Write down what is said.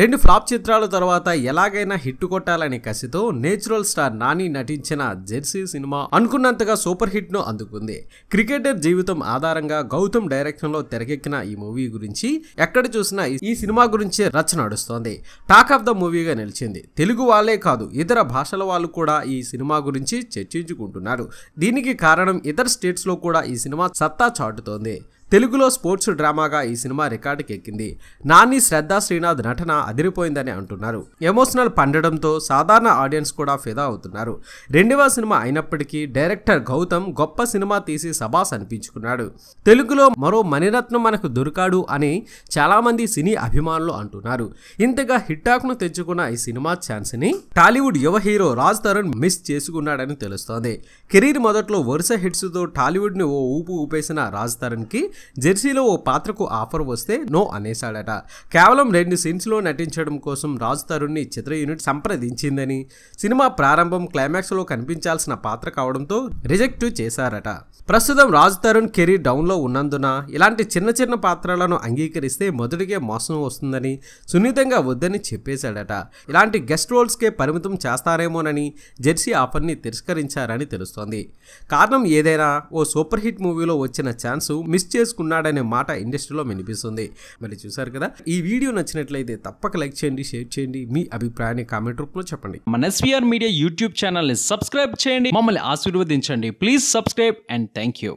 రెండు ఫ్లాప్ చిత్రాల తర్వాత ఎలాగైనా హిట్ కొట్టాలనే కసితో నేచురల్ స్టార్ నాని నటించిన జెర్సీ సినిమా అనుకున్నంతగా సూపర్ హిట్ ను అందుకుంది క్రికెటర్ జీవితం ఆధారంగా గౌతమ్ డైరెక్షన్ లో తెరకెక్కిన ఈ మూవీ గురించి ఎక్కడ చూసినా ఈ సినిమా గురించి రచన నడుస్తోంది టాక్ ఆఫ్ ద మూవీగా నిలిచింది తెలుగు వాళ్ళే కాదు ఇతర భాషల వాళ్ళు కూడా ఈ సినిమా గురించి చర్చించుకుంటున్నారు దీనికి కారణం ఇతర స్టేట్స్ లో కూడా ఈ సినిమా సత్తా చాటుతోంది తెలుగులో స్పోర్ట్స్ డ్రామాగా ఈ సినిమా రికార్డుకి ఎక్కింది నాని శ్రద్ధా శ్రీనాథ్ నటన అదిరిపోయిందని అంటున్నారు ఎమోషనల్ పండడంతో సాధారణ ఆడియన్స్ కూడా ఫిదా అవుతున్నారు రెండవ సినిమా అయినప్పటికీ డైరెక్టర్ గౌతమ్ గొప్ప సినిమా తీసి సభాస్ అనిపించుకున్నాడు తెలుగులో మరో మణిరత్నం మనకు దొరికాడు అని చాలామంది సినీ అభిమానులు అంటున్నారు ఇంతగా హిట్టాక్ను తెచ్చుకున్న ఈ సినిమా ఛాన్స్ని టాలీవుడ్ యువ హీరో రాజ్ తరుణ్ మిస్ చేసుకున్నాడని తెలుస్తోంది కెరీర్ మొదట్లో వరుస హిట్స్తో టాలీవుడ్ని ఓ ఊపు ఊపేసిన రాజ్ తరుణ్కి జెర్సీలో ఓ పాత్రకు ఆఫర్ వస్తే నో అనేశాడట కేవలం రెండు సీన్స్లో నటించడం కోసం రాజ్ తరుణ్ని చిత్ర యూనిట్ సంప్రదించిందని సినిమా ప్రారంభం క్లైమాక్స్లో కనిపించాల్సిన పాత్ర కావడంతో రిజెక్ట్ చేశారట ప్రస్తుతం రాజ్ తరుణ్ కెరీర్ డౌన్లో ఉన్నందున ఇలాంటి చిన్న చిన్న పాత్రలను అంగీకరిస్తే మొదటికే మోసం వస్తుందని సున్నితంగా వద్దని చెప్పేశాడట ఇలాంటి గెస్ట్ రోల్స్కే పరిమితం చేస్తారేమోనని జెర్సీ ఆఫర్ని తిరస్కరించారని తెలుస్తోంది కారణం ఏదైనా ఓ సూపర్ హిట్ మూవీలో వచ్చిన ఛాన్సు మిస్ చేసి చేసుకున్నాడనే మాట ఇండస్ట్రీలో వినిపిస్తుంది మరి చూసారు కదా ఈ వీడియో నచ్చినట్లయితే తప్పక లైక్ చేయండి షేర్ చేయండి మీ అభిప్రాయాన్ని కామెంట్ రూపంలో చెప్పండి మన ఎస్వీఆర్ మీడియా యూట్యూబ్ ఛానల్ని సబ్స్క్రైబ్ చేయండి మమ్మల్ని ఆశీర్వదించండి please subscribe and thank you